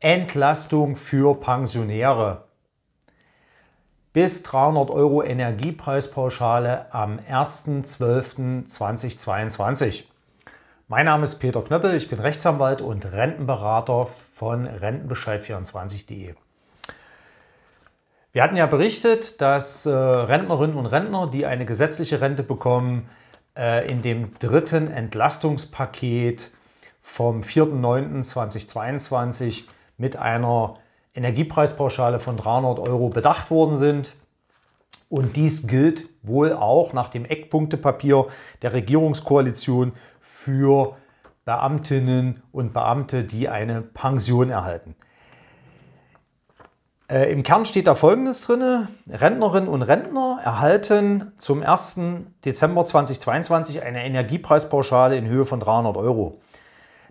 Entlastung für Pensionäre. Bis 300 Euro Energiepreispauschale am 1.12.2022. Mein Name ist Peter Knöppel, ich bin Rechtsanwalt und Rentenberater von rentenbescheid24.de. Wir hatten ja berichtet, dass äh, Rentnerinnen und Rentner, die eine gesetzliche Rente bekommen, äh, in dem dritten Entlastungspaket vom 4.9.2022 mit einer Energiepreispauschale von 300 Euro bedacht worden sind. Und dies gilt wohl auch nach dem Eckpunktepapier der Regierungskoalition für Beamtinnen und Beamte, die eine Pension erhalten. Äh, Im Kern steht da Folgendes drin. Rentnerinnen und Rentner erhalten zum 1. Dezember 2022 eine Energiepreispauschale in Höhe von 300 Euro.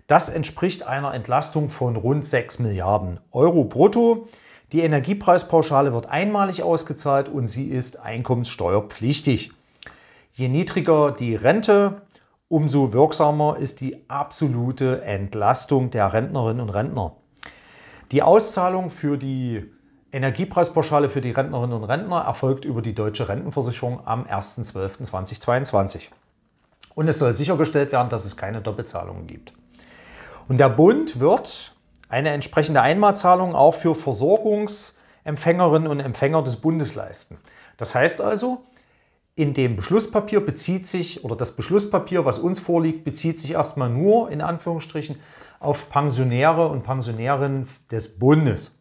Das entspricht einer Entlastung von rund 6 Milliarden Euro brutto. Die Energiepreispauschale wird einmalig ausgezahlt und sie ist einkommenssteuerpflichtig. Je niedriger die Rente, umso wirksamer ist die absolute Entlastung der Rentnerinnen und Rentner. Die Auszahlung für die Energiepreispauschale für die Rentnerinnen und Rentner erfolgt über die deutsche Rentenversicherung am 1.12.2022. Und es soll sichergestellt werden, dass es keine Doppelzahlungen gibt. Und der Bund wird eine entsprechende Einmalzahlung auch für Versorgungsempfängerinnen und Empfänger des Bundes leisten. Das heißt also, in dem Beschlusspapier bezieht sich, oder das Beschlusspapier, was uns vorliegt, bezieht sich erstmal nur in Anführungsstrichen auf Pensionäre und Pensionärinnen des Bundes.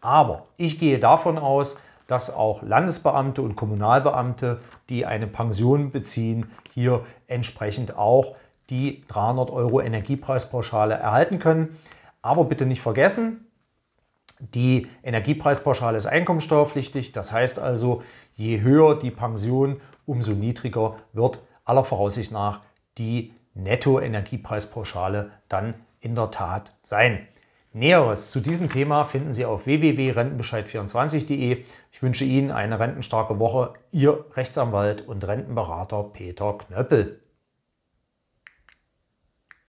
Aber ich gehe davon aus, dass auch Landesbeamte und Kommunalbeamte, die eine Pension beziehen, hier entsprechend auch die 300 Euro Energiepreispauschale erhalten können. Aber bitte nicht vergessen, die Energiepreispauschale ist einkommensteuerpflichtig. Das heißt also, je höher die Pension, umso niedriger wird aller Voraussicht nach die Netto-Energiepreispauschale dann in der Tat sein. Näheres zu diesem Thema finden Sie auf www.rentenbescheid24.de. Ich wünsche Ihnen eine rentenstarke Woche. Ihr Rechtsanwalt und Rentenberater Peter Knöppel.